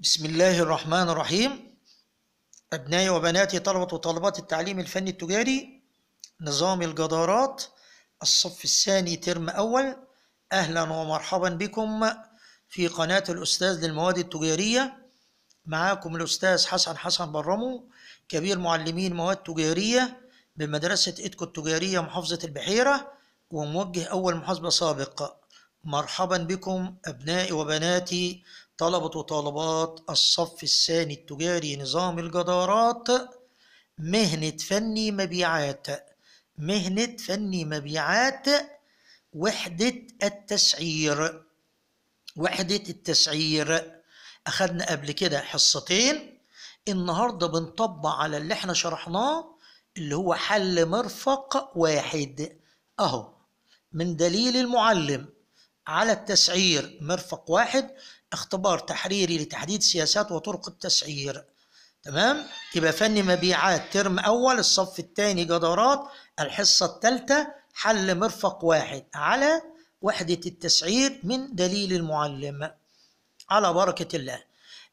بسم الله الرحمن الرحيم أبنائي وبناتي طلبة وطالبات التعليم الفني التجاري نظام الجدارات الصف الثاني ترم أول أهلا ومرحبا بكم في قناة الأستاذ للمواد التجارية معاكم الأستاذ حسن حسن برمو كبير معلمين مواد تجارية بمدرسة إيدكو التجارية محافظة البحيرة وموجه أول محاسبة سابق مرحبا بكم أبنائي وبناتي طلبة وطالبات الصف الثاني التجاري نظام الجدارات مهنة فني مبيعات مهنة فني مبيعات وحدة التسعير وحدة التسعير أخدنا قبل كده حصتين النهاردة بنطبع على اللي احنا شرحناه اللي هو حل مرفق واحد أهو من دليل المعلم على التسعير مرفق واحد اختبار تحريري لتحديد سياسات وطرق التسعير تمام يبقى فن مبيعات ترم اول الصف الثاني جدارات الحصه الثالثه حل مرفق واحد على وحده التسعير من دليل المعلم على بركه الله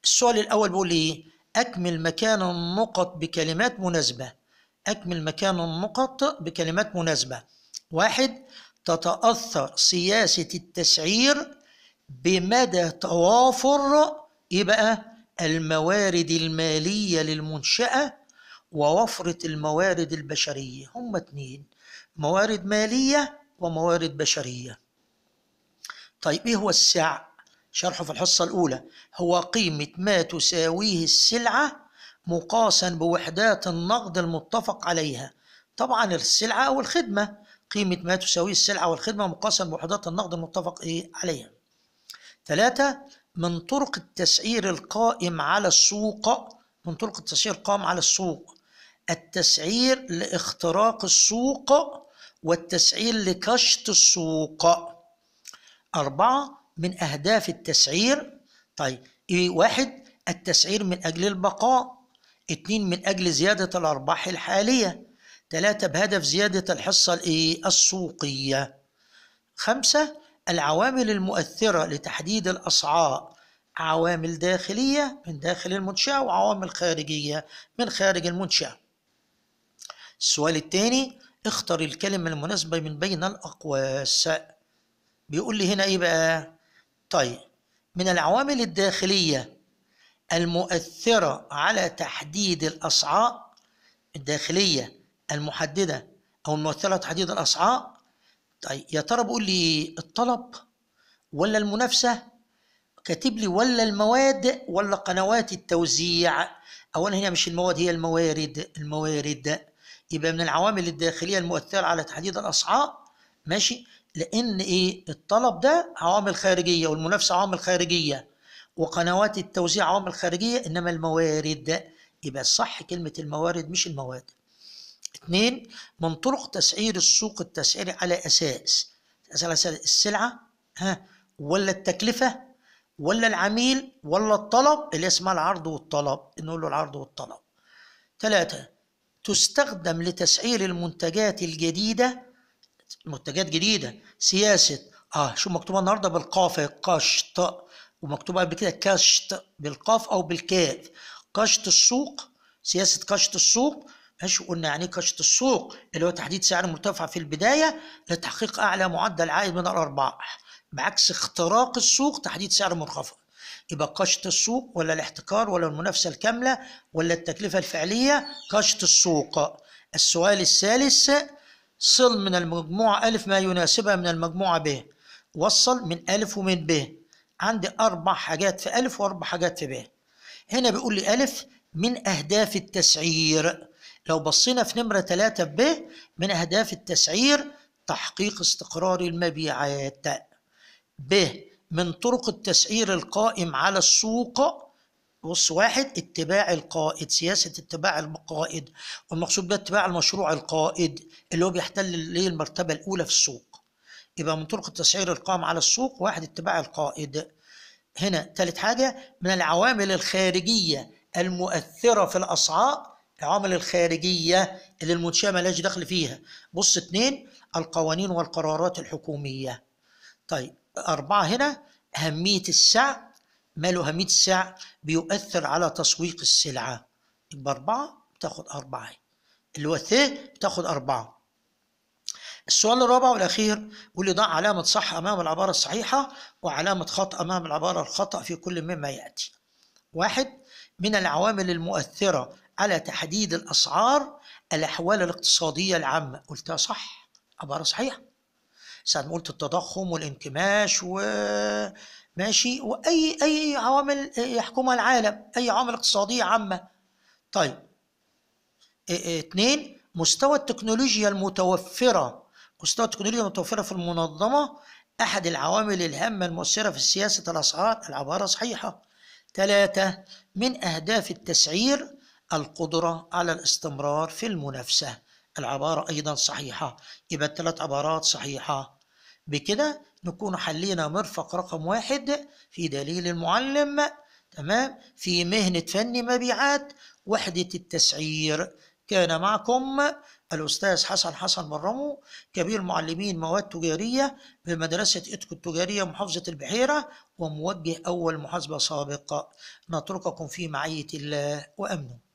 السؤال الاول بيقول ايه اكمل مكان النقط بكلمات مناسبه اكمل مكان النقط بكلمات مناسبه واحد تتأثر سياسة التسعير بمدى توافر ايه بقى الموارد المالية للمنشأة ووفرة الموارد البشرية هما اتنين موارد مالية وموارد بشرية طيب ايه هو السع شرحه في الحصة الأولى هو قيمة ما تساويه السلعة مقاسا بوحدات النقد المتفق عليها طبعا السلعة أو الخدمة قيمة ما تساوي السلعة والخدمة مقاسا بوحدات النقد المتفق إيه عليها. ثلاثة من طرق التسعير القائم على السوق من طرق التسعير القائم على السوق التسعير لاختراق السوق والتسعير لكشط السوق أربعة من أهداف التسعير طيب إيه واحد التسعير من أجل البقاء اتنين من أجل زيادة الأرباح الحالية ثلاثة بهدف زيادة الحصة الإيه؟ السوقية خمسة العوامل المؤثرة لتحديد الأسعار عوامل داخلية من داخل المنشأة وعوامل خارجية من خارج المنشأة السؤال الثاني اختر الكلمة المناسبة من بين الأقواس بيقول لي هنا إيه بقى طيب من العوامل الداخلية المؤثرة على تحديد الأسعار الداخلية المحدده او الممثله تحديد الاسعار طيب يا ترى بقول لي الطلب ولا المنافسه كاتب لي ولا المواد ولا قنوات التوزيع اولا هنا مش المواد هي الموارد الموارد يبقى من العوامل الداخليه المؤثره على تحديد الاسعار ماشي لان ايه الطلب ده عوامل خارجيه والمنافسه عوامل خارجيه وقنوات التوزيع عوامل خارجيه انما الموارد يبقى صح كلمه الموارد مش المواد اثنين من طرق تسعير السوق التسعيري على أساس على أساس السلعة ها ولا التكلفة ولا العميل ولا الطلب اللي اسمها العرض والطلب نقول له العرض والطلب ثلاثة تستخدم لتسعير المنتجات الجديدة منتجات جديدة سياسة اه شو مكتوبة النهاردة بالقاف قشط ومكتوبة قبل كده كشط بالقاف أو بالكاف قشط السوق سياسة قشط السوق ماشي قلنا يعني كشط السوق اللي هو تحديد سعر مرتفع في البداية لتحقيق أعلى معدل عائد من الأرباح بعكس اختراق السوق تحديد سعر منخفض يبقى كشط السوق ولا الاحتكار ولا المنافسة الكاملة ولا التكلفة الفعلية كشط السوق السؤال الثالث صل من المجموعة ألف ما يناسبها من المجموعة ب وصل من ألف ومن ب عندي أربع حاجات في ألف وأربع حاجات في ب هنا بيقول لي ألف من أهداف التسعير لو بصينا في نمرة ثلاثة ب من أهداف التسعير تحقيق استقرار المبيعات ب من طرق التسعير القائم على السوق بص واحد اتباع القائد سياسة اتباع القائد والمقصود بها اتباع المشروع القائد اللي هو بيحتل ليه المرتبة الأولى في السوق يبقى من طرق التسعير القائم على السوق واحد اتباع القائد هنا ثالث حاجة من العوامل الخارجية المؤثرة في الأسعار العوامل الخارجية اللي المنشأة ملاش دخل فيها بص اتنين القوانين والقرارات الحكومية طيب أربعة هنا أهمية السعر ماله أهمية السعر بيؤثر على تسويق السلعة يبقى أربعة بتاخد أربعة اللي هو الث بتاخد أربعة السؤال الرابع والأخير واللي ضع علامة صح أمام العبارة الصحيحة وعلامة خطأ أمام العبارة الخطأ في كل مما يأتي واحد من العوامل المؤثرة على تحديد الأسعار الأحوال الاقتصادية العامة قلتها صح عبارة صحيحة ساعة ما قلت التضخم والانكماش و ماشي واي اي عوامل يحكمها العالم اي عوامل اقتصاديه عامه طيب اثنين مستوى التكنولوجيا المتوفره مستوى التكنولوجيا المتوفره في المنظمه احد العوامل الهامه المؤثره في سياسه الاسعار العباره صحيحه ثلاثة من أهداف التسعير القدرة على الاستمرار في المنافسة العبارة أيضا صحيحة يبقى الثلاث عبارات صحيحة بكده نكون حلينا مرفق رقم واحد في دليل المعلم تمام في مهنة فن مبيعات وحدة التسعير كان معكم الأستاذ حسن حسن مرمو كبير معلمين مواد تجارية بمدرسة إتكو التجارية محافظة البحيرة وموجه أول محاسبة سابقة نترككم في معية الله وأمنه